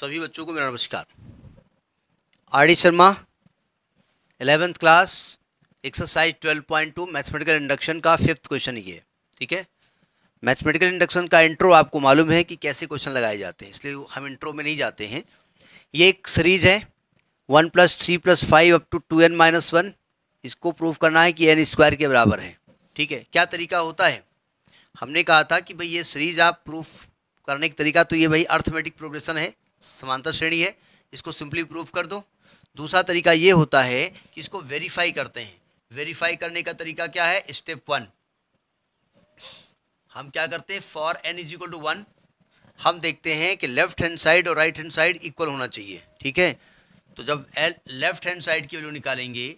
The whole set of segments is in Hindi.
सभी बच्चों को मेरा नमस्कार R D Sharma eleventh class exercise twelve point two mathematical induction का फिफ्थ क्वेश्चन ये ठीक है मैथमेटिकल इंडक्शन का इंट्रो आपको मालूम है कि कैसे क्वेश्चन लगाए जाते हैं इसलिए हम इंट्रो में नहीं जाते हैं ये एक सीरीज है one plus three plus five up to two n minus one इसको प्रूव करना है कि एन स्क्वायर के बराबर है ठीक है क्या तरीका होता है हमने कहा था कि भाई ये सीरीज आप प्रूफ करने का तरीका तो ये भाई अर्थमेटिक प्रोग्रेशन है समांतर श्रेणी है इसको सिंपली प्रूफ कर दो दूसरा तरीका ये होता है कि इसको वेरीफाई करते हैं वेरीफाई करने का तरीका क्या है स्टेप वन हम क्या करते हैं for n is equal to one हम देखते हैं कि लेफ्ट हैंड साइड और राइट हैंड साइड इक्वल होना चाहिए ठीक है तो जब एल लेफ्ट हैंड साइड की वैल्यू निकालेंगे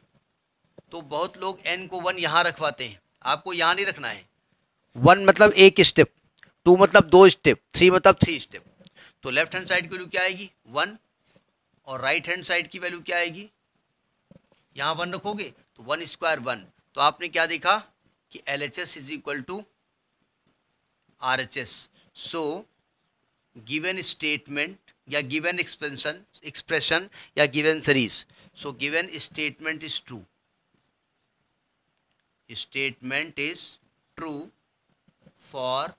तो बहुत लोग एन को वन यहाँ रखवाते हैं आपको यहाँ नहीं रखना है वन मतलब एक स्टेप टू मतलब दो स्टेप थ्री मतलब थ्री स्टेप तो लेफ्ट हैंड साइड की वैल्यू क्या आएगी वन और राइट हैंड साइड की वैल्यू क्या आएगी यहाँ वन रखोगे तो वन स्क्वायर वन तो आपने क्या देखा कि L H S is equal to R H S so given statement या गिवेन एक्सप्रेशन एक्सप्रेशन या given series so given statement is true statement is true for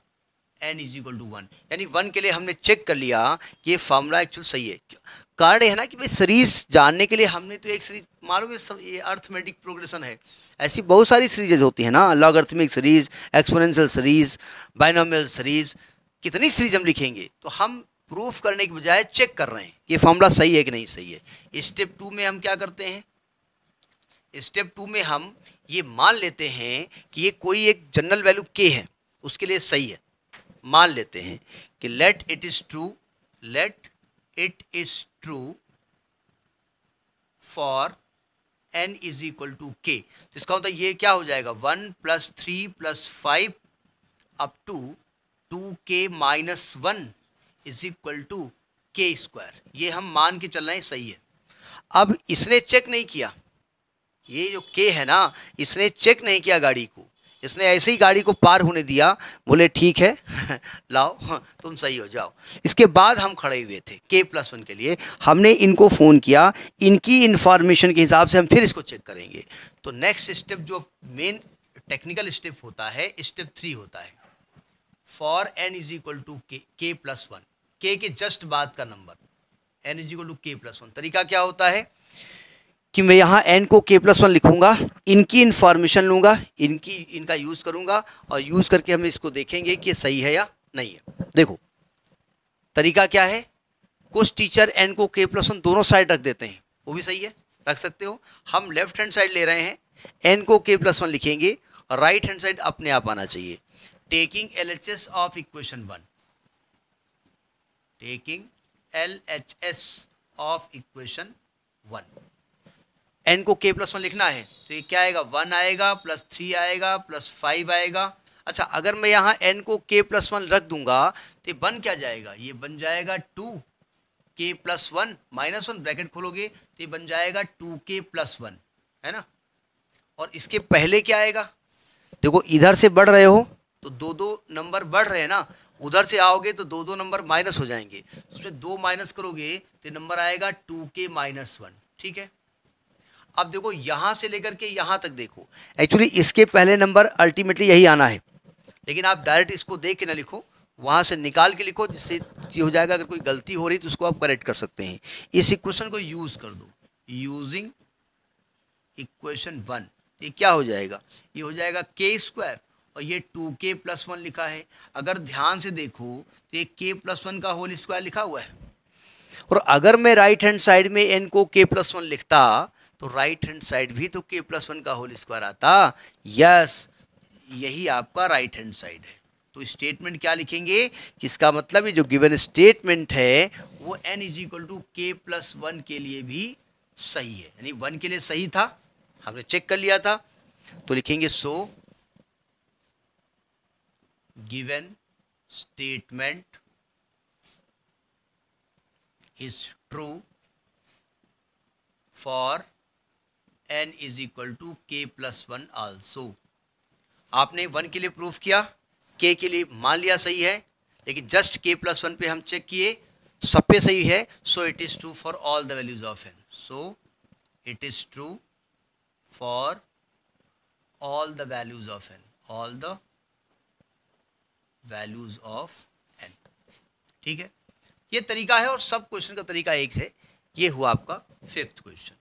n is equal to one यानी वन के लिए हमने चेक कर लिया कि ये फार्मूला एक्चुअल सही है कारण है ना कि भाई सीरीज जानने के लिए हमने तो एक सीरीज मालूम है ये अर्थमेटिक प्रोग्रेशन है ऐसी बहुत सारी सीरीजेज होती है ना logarithmic series exponential series binomial series कितनी सीरीज हम लिखेंगे तो हम प्रूफ करने के बजाय चेक कर रहे हैं ये फॉर्मूला सही है कि नहीं सही है स्टेप टू में हम क्या करते हैं स्टेप टू में हम ये मान लेते हैं कि ये कोई एक जनरल वैल्यू के है उसके लिए सही है मान लेते हैं कि let it is true let it is true for n is equal to k इसका इसका मतलब ये क्या हो जाएगा one plus three plus five up to two k minus one is equal to k square ये हम मान के चल रहे हैं सही है अब इसने चेक नहीं किया ये जो के है ना इसने चेक नहीं किया गाड़ी को इसने ऐसे ही गाड़ी को पार होने दिया बोले ठीक है लाओ तुम सही हो जाओ इसके बाद हम खड़े हुए थे के प्लस वन के लिए हमने इनको फ़ोन किया इनकी इन्फॉर्मेशन के हिसाब से हम फिर इसको चेक करेंगे तो नेक्स्ट स्टेप जो मेन टेक्निकल स्टेप होता है स्टेप थ्री होता है for n is equal to k k plus one k के जस्ट बाद का number n is equal to k plus one तरीका क्या होता है कि मैं यहाँ एन को के प्लस वन लिखूँगा इनकी इन्फॉर्मेशन लूँगा इनकी इनका यूज़ करूँगा और यूज़ करके हम इसको देखेंगे कि सही है या नहीं है देखो तरीका क्या है कुछ टीचर एन को के प्लस वन दोनों साइड रख देते हैं वो भी सही है रख सकते हो हम लेफ्ट हैंड साइड ले रहे हैं एन को के प्लस वन लिखेंगे और राइट हैंड साइड अपने आप आना चाहिए taking L H S of equation one taking L H S of equation one n को के प्लस वन लिखना है तो ये क्या आएगा वन आएगा प्लस थ्री आएगा प्लस फाइव आएगा अच्छा अगर मैं यहाँ एन को के प्लस वन रख दूंगा तो बन क्या जाएगा ये बन जाएगा two k plus one minus one bracket खोलोगे तो ये बन जाएगा टू के प्लस वन है ना और इसके पहले क्या आएगा देखो इधर से बढ़ रहे हो तो दो दो नंबर बढ़ रहे हैं ना उधर से आओगे तो दो दो नंबर माइनस हो जाएंगे तो उसमें दो माइनस करोगे तो नंबर आएगा टू के माइनस वन ठीक है अब देखो यहाँ से लेकर के यहाँ तक देखो एक्चुअली इसके पहले नंबर अल्टीमेटली यही आना है लेकिन आप डायरेक्ट इसको देख के ना लिखो वहाँ से निकाल के लिखो जिससे ये हो जाएगा अगर कोई गलती हो रही तो उसको आप करेक्ट कर सकते हैं इस इक्वेशन को यूज़ कर दो यूजिंग इक्वेशन वन ये क्या हो जाएगा ये हो जाएगा के स्क्वायर और ये टू के प्लस वन लिखा है अगर ध्यान से देखो तो ये के प्लस वन का होल स्क्वायर लिखा हुआ है और अगर मैं राइट हैंड साइड में एन को के प्लस वन लिखता तो राइट हैंड साइड भी तो के प्लस वन का होल स्क्वायर आता यस यही आपका राइट हैंड साइड है तो स्टेटमेंट क्या लिखेंगे किसका मतलब ये जो गिवन स्टेटमेंट है वो n is equal to k plus one के लिए भी सही है यानी वन के लिए सही था हमने चेक कर लिया था तो लिखेंगे so given statement is true for n is equal to k plus one also आपने वन के लिए प्रूफ किया के के लिए मान लिया सही है लेकिन जस्ट के प्लस वन पे हम चेक किए तो सब पे सही है so it is true for all the values of n so it is true for all the values of n all the values of n ठीक है ये तरीका है और सब क्वेश्चन का तरीका एक से ये हुआ आपका फिफ्थ क्वेश्चन